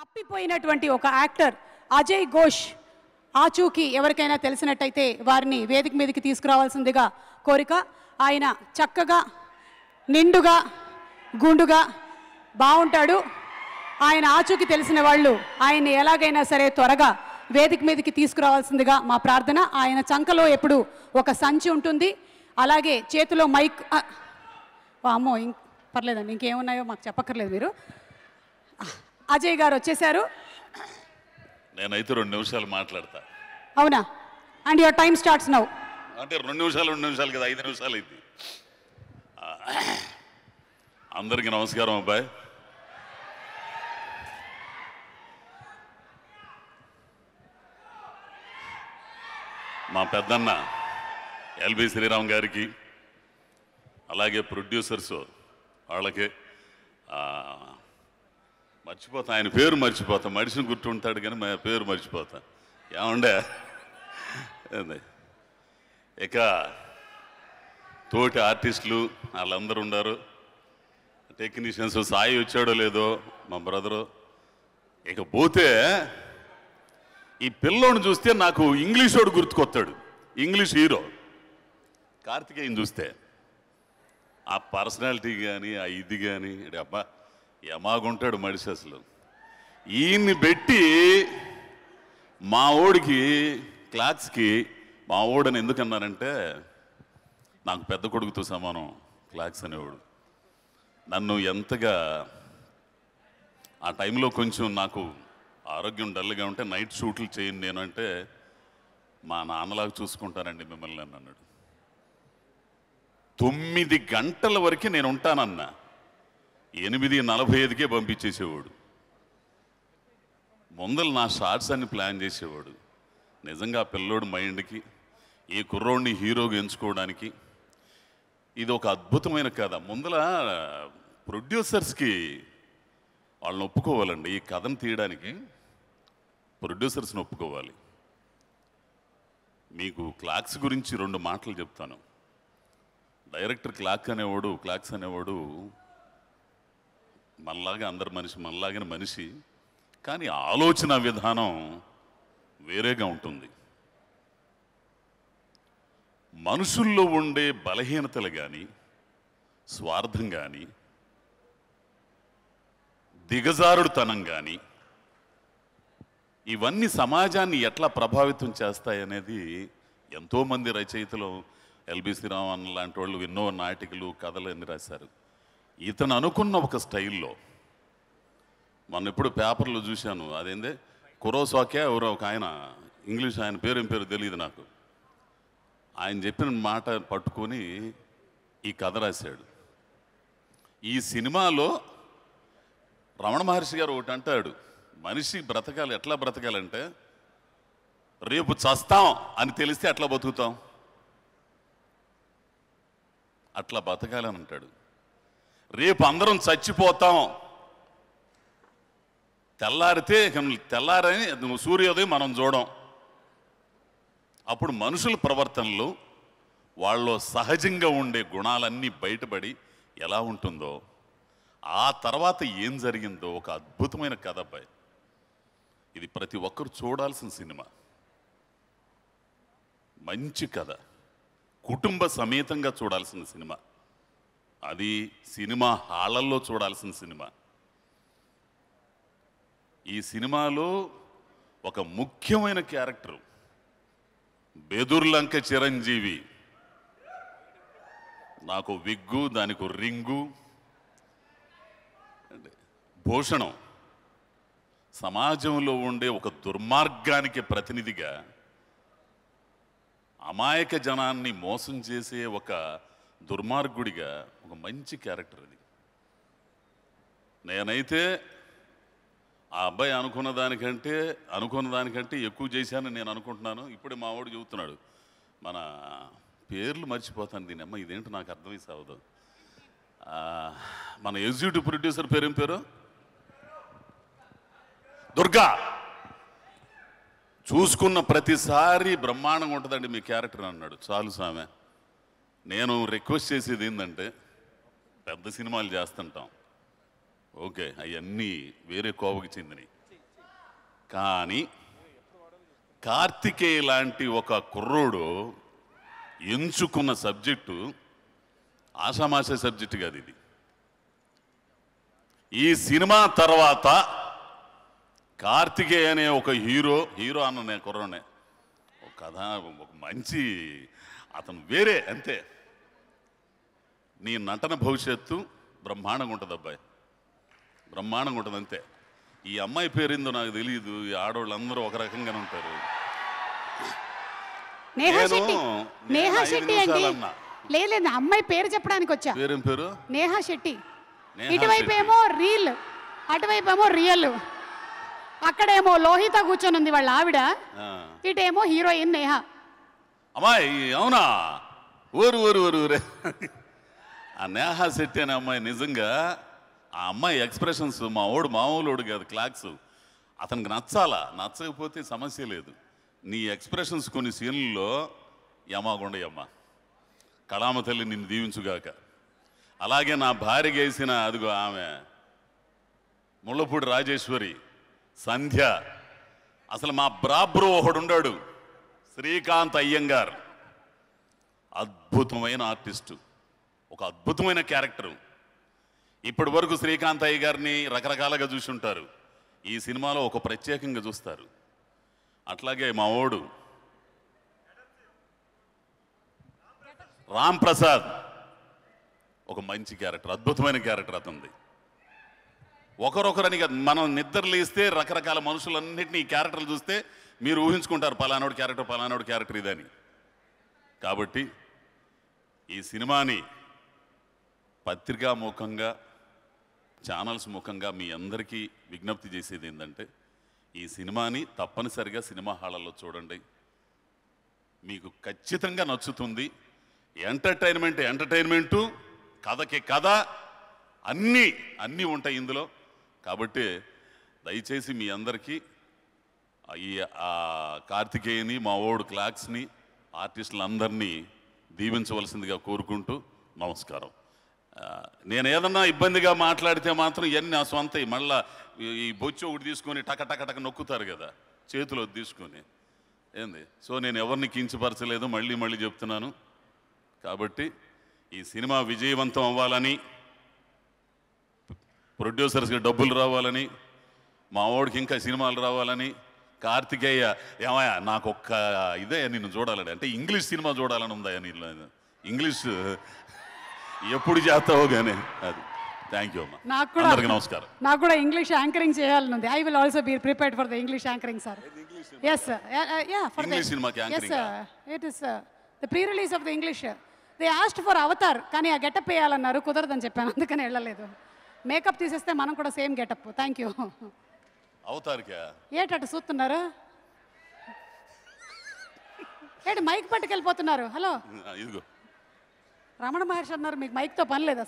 తప్పిపోయినటువంటి ఒక యాక్టర్ అజయ్ ఘోష్ ఆచూకీ ఎవరికైనా తెలిసినట్టయితే వారిని వేదిక మీదకి తీసుకురావాల్సిందిగా కోరిక ఆయన చక్కగా నిండుగా గుండుగా బాగుంటాడు ఆయన ఆచూకి తెలిసిన వాళ్ళు ఆయన్ని ఎలాగైనా సరే త్వరగా వేదిక మీదకి తీసుకురావాల్సిందిగా మా ప్రార్థన ఆయన చంకలో ఎప్పుడు ఒక సంచి ఉంటుంది అలాగే చేతిలో మైక్ అమ్మో ఇంక పర్లేదండి ఇంకేమున్నాయో మాకు చెప్పక్కర్లేదు మీరు అజయ్ గారు వచ్చేసారు నేనైతే రెండు నిమిషాలు మాట్లాడతా అవునా and your time starts now అంటే రెండు నిమిషాలు రెండు నిమిషాలు కదా ఐదు నిమిషాలు అయింది అందరికీ నమస్కారం అబ్బాయి మా పెద్దన్న ఎల్బి శ్రీరామ్ గారికి అలాగే ప్రొడ్యూసర్స్ వాళ్ళకి మర్చిపోతా ఆయన పేరు మర్చిపోతా మనిషిని గుర్తుంటాడు కానీ మా పేరు మర్చిపోతా ఏమండే ఇక తోటి ఆర్టిస్టులు వాళ్ళందరూ ఉన్నారు టెక్నీషియన్స్ సాయి వచ్చాడో లేదో మా బ్రదరు ఇక పోతే ఈ పిల్లోని చూస్తే నాకు ఇంగ్లీష్ వాడు గుర్తుకొస్తాడు ఇంగ్లీష్ హీరో కార్తికేయన్ చూస్తే ఆ పర్సనాలిటీ కానీ ఆ ఇది కానీ అబ్బా ఎమాగుంటాడు మనిషి అసలు ఈయన్ని పెట్టి మా ఓడికి క్లాత్స్కి మా ఓడని ఎందుకన్నారంటే నాకు పెద్ద కొడుకుతో సమానం క్లాత్స్ అనేవాడు నన్ను ఎంతగా ఆ టైంలో కొంచెం నాకు ఆరోగ్యం డల్గా ఉంటే నైట్ షూట్లు చేయండి నేను అంటే మా నాన్నలాగా చూసుకుంటానండి మిమ్మల్ని అన్నాడు తొమ్మిది గంటల వరకు నేను ఉంటానన్నా ఎనిమిది నలభై ఐదుకే పంపించేసేవాడు ముందలు నా షార్ట్స్ అన్ని ప్లాన్ చేసేవాడు నిజంగా పిల్లోడు మైండ్కి ఈ కుర్రోడిని హీరోగా ఎంచుకోవడానికి ఇది ఒక అద్భుతమైన కథ ముందల ప్రొడ్యూసర్స్కి వాళ్ళని ఒప్పుకోవాలండి ఈ కథను తీయడానికి ప్రొడ్యూసర్స్ని ఒప్పుకోవాలి మీకు క్లాక్స్ గురించి రెండు మాటలు చెప్తాను డైరెక్టర్ క్లాక్ అనేవాడు క్లాక్స్ అనేవాడు మనలాగా అందరు మనిషి మనలాగిన మనిషి కానీ ఆలోచన విధానం వేరేగా ఉంటుంది మనుషుల్లో ఉండే బలహీనతలు కానీ స్వార్థం కానీ దిగజారుడుతనం కానీ ఇవన్నీ సమాజాన్ని ఎట్లా ప్రభావితం చేస్తాయనేది ఎంతోమంది రచయితలు ఎల్బి శ్రీరామన్ లాంటి వాళ్ళు ఎన్నో నాటికలు కథలు అన్ని రాశారు ఇతను అనుకున్న ఒక స్టైల్లో మొన్న ఎప్పుడు పేపర్లో చూశాను అదేందే కురోసాకే ఎవరో ఒక ఆయన ఇంగ్లీష్ ఆయన పేరు ఏం పేరు తెలియదు నాకు ఆయన చెప్పిన మాట పట్టుకొని ఈ కథ రాశాడు ఈ సినిమాలో రమణ మహర్షి గారు ఒకటి అంటాడు మనిషి బ్రతకాలి ఎట్లా బ్రతకాలంటే రేపు చస్తాం అని తెలిస్తే అట్లా బతుకుతాం అట్లా బతకాలని అంటాడు రేపు అందరం చచ్చిపోతాం తెల్లారితే తెల్లారని సూర్యోదయం మనం చూడం అప్పుడు మనుషుల ప్రవర్తనలు వాళ్ళు సహజంగా ఉండే గుణాలన్నీ బయటపడి ఎలా ఉంటుందో ఆ తర్వాత ఏం జరిగిందో ఒక అద్భుతమైన కథ అబ్బాయి ఇది ప్రతి ఒక్కరు చూడాల్సిన సినిమా మంచి కథ కుటుంబ సమేతంగా చూడాల్సిన సినిమా అది సినిమా హాళ్ళల్లో చూడాల్సిన సినిమా ఈ సినిమాలో ఒక ముఖ్యమైన క్యారెక్టర్ బెదుర్లంక చిరంజీవి నాకు విగ్గు దానికి రింగు భూషణం సమాజంలో ఉండే ఒక దుర్మార్గానికి ప్రతినిధిగా అమాయక జనాన్ని మోసం చేసే ఒక దుర్మార్గుడిగా ఒక మంచి క్యారెక్టర్ అది నేనైతే ఆ అబ్బాయి అనుకున్న దానికంటే అనుకున్న దానికంటే ఎక్కువ చేశానని నేను అనుకుంటున్నాను ఇప్పుడే మా వాడు చెబుతున్నాడు మన పేర్లు మర్చిపోతాను దీని అమ్మ ఇదేంటి నాకు అర్థమై సావదు మన ఎగ్జిక్యూటివ్ ప్రొడ్యూసర్ పేరేం పేరు దుర్గా చూసుకున్న ప్రతిసారి బ్రహ్మాండంగా ఉంటుందండి మీ క్యారెక్టర్ అన్నాడు చాలు సామె నేను రిక్వెస్ట్ చేసేది ఏంటంటే పెద్ద సినిమాలు చేస్తుంటాం ఓకే అవన్నీ వేరే కోవకి చెందినవి కానీ కార్తికేయ లాంటి ఒక కుర్రోడు ఎంచుకున్న సబ్జెక్టు ఆషామాష సబ్జెక్టు కాదు ఇది ఈ సినిమా తర్వాత కార్తికేయ అనే ఒక హీరో హీరో అన్న నేను కుర్రోనే ఒక కథ ఒక మంచి అతను వేరే అంతే నీ నటన భవిష్యత్తు బ్రహ్మాండంగా ఉంటుంది అబ్బాయి బ్రహ్మాండంగా ఉంటుంది అంతే ఈ అమ్మాయి పేరిందో నాకు తెలియదు ఈ అందరూ ఒక రకంగా ఉంటారు నేహా శెట్టి లేదు అమ్మాయి పేరు చెప్పడానికి వచ్చా పేరేం పేరు నేహా శెట్టి ఇటువైపు ఏమో రీల్ అటువైపు ఏమో రియల్ అక్కడేమో లోహిత కూర్చొని ఉంది వాళ్ళ ఆవిడ ఇటేమో హీరోయిన్ నేహా అమ్మాయి అవునా ఊరు ఊరు ఊరు ఊరే ఆ నేహ శెట్టి అనే అమ్మాయి నిజంగా ఆ అమ్మాయి ఎక్స్ప్రెషన్స్ మా ఓడు మామూలుడు కాదు క్లాక్స్ అతనికి నచ్చాలా నచ్చకపోతే సమస్య లేదు నీ ఎక్స్ప్రెషన్స్ కొన్ని సీన్లలో యమాగుండయమ్మ కళామ తల్లి నిన్ను దీవించుగాక అలాగే నా భార్య గేసిన అదిగో ఆమె ముళ్ళపూడి రాజేశ్వరి సంధ్య అసలు మా బ్రాబ్రో ఒకడు ఉండాడు శ్రీకాంత్ అయ్యంగార్ అద్భుతమైన ఆర్టిస్టు ఒక అద్భుతమైన క్యారెక్టరు ఇప్పటి వరకు శ్రీకాంత్ అయ్య గారిని రకరకాలుగా ఉంటారు ఈ సినిమాలో ఒక ప్రత్యేకంగా చూస్తారు అట్లాగే మా ఓడు రామ్ ప్రసాద్ ఒక మంచి క్యారెక్టర్ అద్భుతమైన క్యారెక్టర్ అతనిది ఒకరొకరని మనం నిద్రలేస్తే రకరకాల మనుషులన్నింటినీ ఈ క్యారెక్టర్లు చూస్తే మీరు ఊహించుకుంటారు పలానాడు క్యారెక్టర్ పలానాడు క్యారెక్టర్ ఇదని కాబట్టి ఈ సినిమాని పత్రికా ముఖంగా ఛానల్స్ ముఖంగా మీ అందరికీ విజ్ఞప్తి చేసేది ఏంటంటే ఈ సినిమాని తప్పనిసరిగా సినిమా హాళ్ళల్లో చూడండి మీకు ఖచ్చితంగా నచ్చుతుంది ఎంటర్టైన్మెంట్ ఎంటర్టైన్మెంటు కథకి కథ అన్నీ అన్నీ ఉంటాయి ఇందులో కాబట్టి దయచేసి మీ అందరికీ ఈ కార్తికేయని మా ఓడు క్లాక్స్ని ఆర్టిస్టులందరినీ దీవించవలసిందిగా కోరుకుంటూ నమస్కారం నేను ఏదన్నా ఇబ్బందిగా మాట్లాడితే మాత్రం ఇవన్నీ నా సొంత మళ్ళా ఈ బొచ్చు ఒకటి తీసుకొని టక టక టక నొక్కుతారు కదా చేతులు తీసుకొని ఏంది సో నేను ఎవరిని కించపరచలేదు మళ్ళీ మళ్ళీ చెప్తున్నాను కాబట్టి ఈ సినిమా విజయవంతం అవ్వాలని ప్రొడ్యూసర్స్కి డబ్బులు రావాలని మా ఇంకా సినిమాలు రావాలని కార్తికేయ ఏమయ్య నాకు ఒక్క ఇదే నిన్ను చూడాలని అంటే ఇంగ్లీష్ సినిమా చూడాలని ఉందా నీళ్ళు ఇంగ్లీష్ ఎప్పుడు చేస్తావో గానే అది థ్యాంక్ యూ అమ్మా నాకు కూడా అందరికీ నమస్కారం నాకు కూడా ఇంగ్లీష్ యాంకరింగ్ చేయాలనుంది I will also be prepared for the English anchoring sir yes ya for English సినిమాకి yes it is the pre release of the English the ఆస్ట్ ఫర్ అవతార్ కానీ ఆ గెటప్ వేయాలన్నారు కుదరదని చెప్పాను అందుకని వెళ్ళలేదు మేకప్ తీసేస్తే మనం కూడా సేమ్ గెటప్ థ్యాంక్ యూ అవతార్కా ఏటట చూస్తున్నారు ఏంటి మైక్ పట్టుకెళ్ళిపోతున్నారు హలో ఇదిగో రమణ మహర్షి అన్నారు మీకు మైక్తో పని లేదా